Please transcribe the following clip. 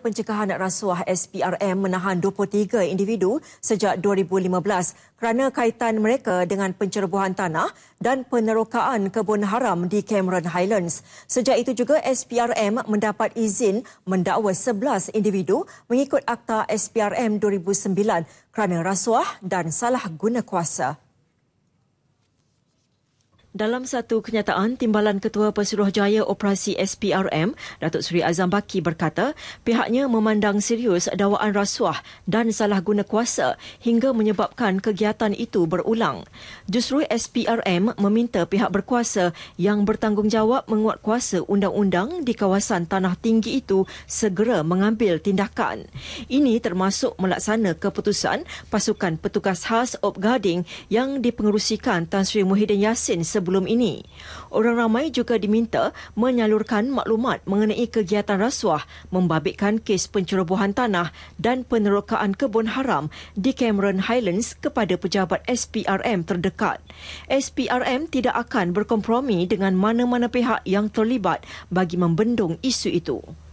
Pencegahan Rasuah SPRM menahan 23 individu sejak 2015 kerana kaitan mereka dengan pencerobohan tanah dan penerokaan kebun haram di Cameron Highlands. Sejak itu juga SPRM mendapat izin mendakwa 11 individu mengikut Akta SPRM 2009 kerana rasuah dan salah guna kuasa. Dalam satu kenyataan, Timbalan Ketua Pesuruhjaya Operasi SPRM, Datuk Seri Azam Baki berkata, pihaknya memandang serius dawaan rasuah dan salah guna kuasa hingga menyebabkan kegiatan itu berulang. Justru SPRM meminta pihak berkuasa yang bertanggungjawab menguat kuasa undang-undang di kawasan tanah tinggi itu segera mengambil tindakan. Ini termasuk melaksana keputusan pasukan petugas khas Opgading yang dipengerusikan Tan Sri Muhyiddin Yassin sebelumnya sebelum ini. Orang ramai juga diminta menyalurkan maklumat mengenai kegiatan rasuah membabitkan kes pencerobohan tanah dan penerokaan kebun haram di Cameron Highlands kepada pejabat SPRM terdekat. SPRM tidak akan berkompromi dengan mana-mana pihak yang terlibat bagi membendung isu itu.